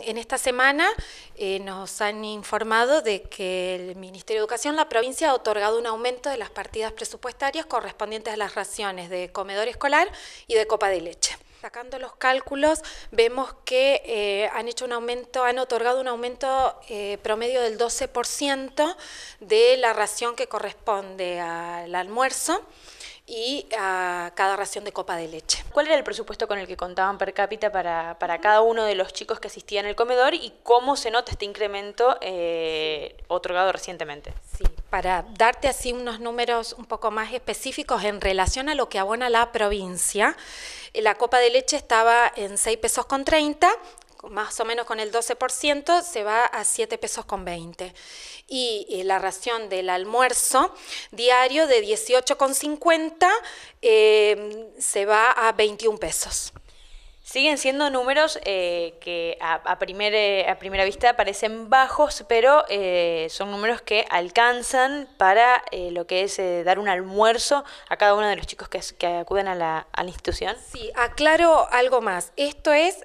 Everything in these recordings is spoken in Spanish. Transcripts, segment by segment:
En esta semana eh, nos han informado de que el Ministerio de Educación, la provincia, ha otorgado un aumento de las partidas presupuestarias correspondientes a las raciones de comedor escolar y de copa de leche. Sacando los cálculos, vemos que eh, han hecho un aumento, han otorgado un aumento eh, promedio del 12% de la ración que corresponde al almuerzo y a ah, cada ración de copa de leche. ¿Cuál era el presupuesto con el que contaban per cápita para, cada uno de los chicos que asistían al comedor y cómo se nota este incremento eh, otorgado recientemente? Sí, para darte así unos números un poco más específicos en relación a lo que abona la provincia, eh, la copa de leche estaba en 6 pesos con 30 más o menos con el 12%, se va a 7 pesos con 20. Y, eh, la ración del almuerzo diario de 18,50 eh, se va a 21 pesos. Siguen siendo números eh, que a, a, eh, a, primera vista parecen bajos, pero eh, son números que alcanzan para lo que es dar un almuerzo a cada uno de los chicos que, acuden a la, a la, institución. Sí, aclaro algo más. Esto es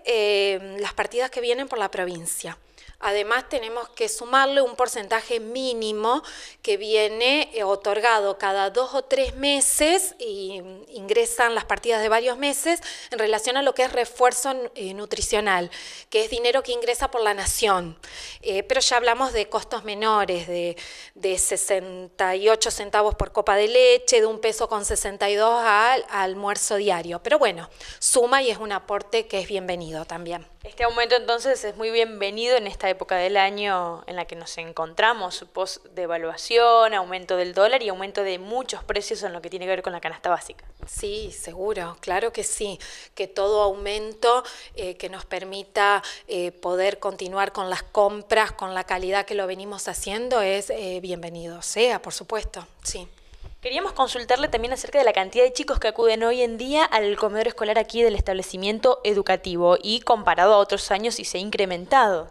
las partidas que vienen por la provincia. Además, tenemos que sumarle un porcentaje mínimo que viene eh, otorgado cada dos o tres meses y ingresan las partidas de varios meses en relación a lo que es refuerzo eh, nutricional, que es dinero que ingresa por la nación. Eh, pero ya hablamos de costos menores, de, de 68 centavos por copa de leche, de un peso con 62 al, almuerzo diario. Pero bueno, suma y es un aporte que es bienvenido también. Este aumento entonces es muy bienvenido en esta época del año en la que nos encontramos, post devaluación, aumento del dólar y aumento de muchos precios en lo que tiene que ver con la canasta básica. Sí, seguro, claro que sí, que todo aumento eh, que nos permita eh, poder continuar con las compras, con la calidad que lo venimos haciendo, es eh, bienvenido sea, por supuesto, sí. Queríamos consultarle también acerca de la cantidad de chicos que acuden hoy en día al comedor escolar aquí del establecimiento educativo y comparado a otros años si se ha incrementado.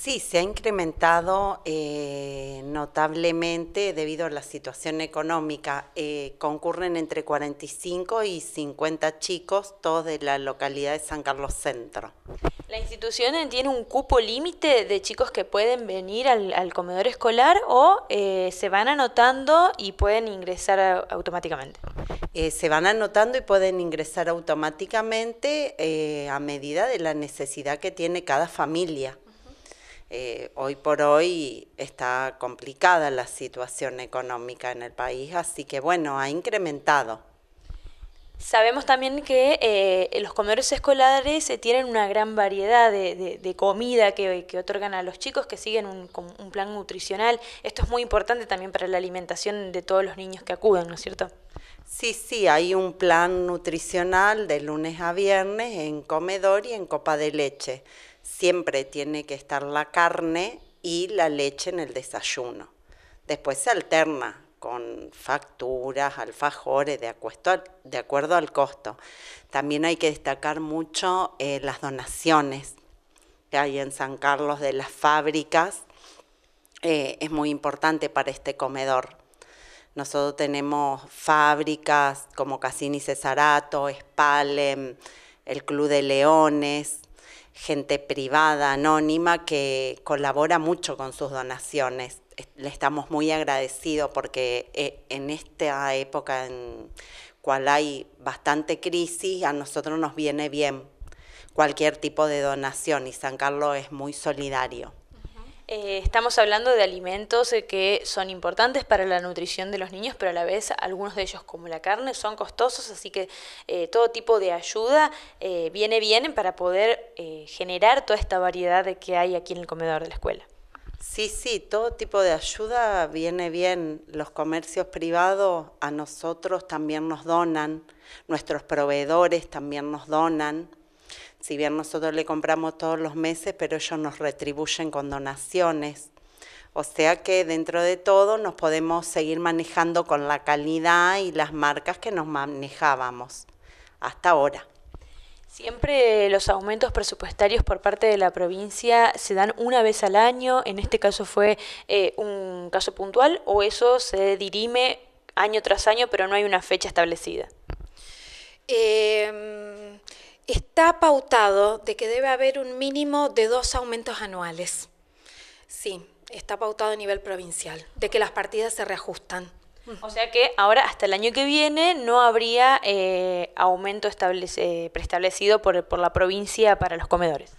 Sí, se ha incrementado eh, notablemente debido a la situación económica. Eh, concurren entre 45 y 50 chicos, todos de la localidad de San Carlos Centro. ¿La institución tiene un cupo límite de chicos que pueden venir al, comedor escolar o eh, se van anotando y pueden ingresar automáticamente? se van anotando y pueden ingresar automáticamente a medida de la necesidad que tiene cada familia. Eh, hoy por hoy está complicada la situación económica en el país, así que bueno, ha incrementado. Sabemos también que eh, los comedores escolares eh, tienen una gran variedad de, comida que, otorgan a los chicos que siguen un, plan nutricional. Esto es muy importante también para la alimentación de todos los niños que acudan, ¿no es cierto? Sí, sí, hay un plan nutricional de lunes a viernes en comedor y en copa de leche siempre tiene que estar la carne y la leche en el desayuno. Después se alterna con facturas, alfajores, de, de acuerdo al costo. También hay que destacar mucho eh, las donaciones que hay en San Carlos de las fábricas. Eh, es muy importante para este comedor. Nosotros tenemos fábricas como Cassini Cesarato, Spalem, el Club de Leones, gente privada, anónima, que colabora mucho con sus donaciones. Le estamos muy agradecidos porque eh, en esta época en cual hay bastante crisis, a nosotros nos viene bien cualquier tipo de donación y San Carlos es muy solidario. Eh, estamos hablando de alimentos eh, que son importantes para la nutrición de los niños, pero a la vez algunos de ellos, como la carne, son costosos, así que eh, todo tipo de ayuda viene bien para poder generar toda esta variedad de que hay aquí en el comedor de la escuela. Sí, sí, todo tipo de ayuda viene bien. Los comercios privados a nosotros también nos donan, nuestros proveedores también nos donan. Si bien nosotros le compramos todos los meses, pero ellos nos retribuyen con donaciones. O sea que dentro de todo nos podemos seguir manejando con la calidad y las marcas que nos manejábamos hasta ahora. Siempre los aumentos presupuestarios por parte de la provincia se dan una vez al año. En este caso fue eh, un caso puntual o eso se dirime año tras año, pero no hay una fecha establecida. Em, está pautado de que debe haber un mínimo de dos aumentos anuales. Sí, está pautado a nivel provincial, de que las partidas se reajustan. O sea que ahora, hasta el año que viene, no habría eh, aumento eh, preestablecido por, la provincia para los comedores.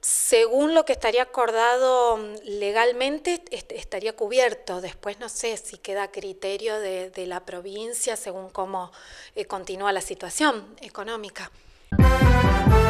Según lo que estaría acordado legalmente, estaría cubierto. Después no sé si queda criterio de, la provincia según cómo eh, continúa la situación económica. Thank you.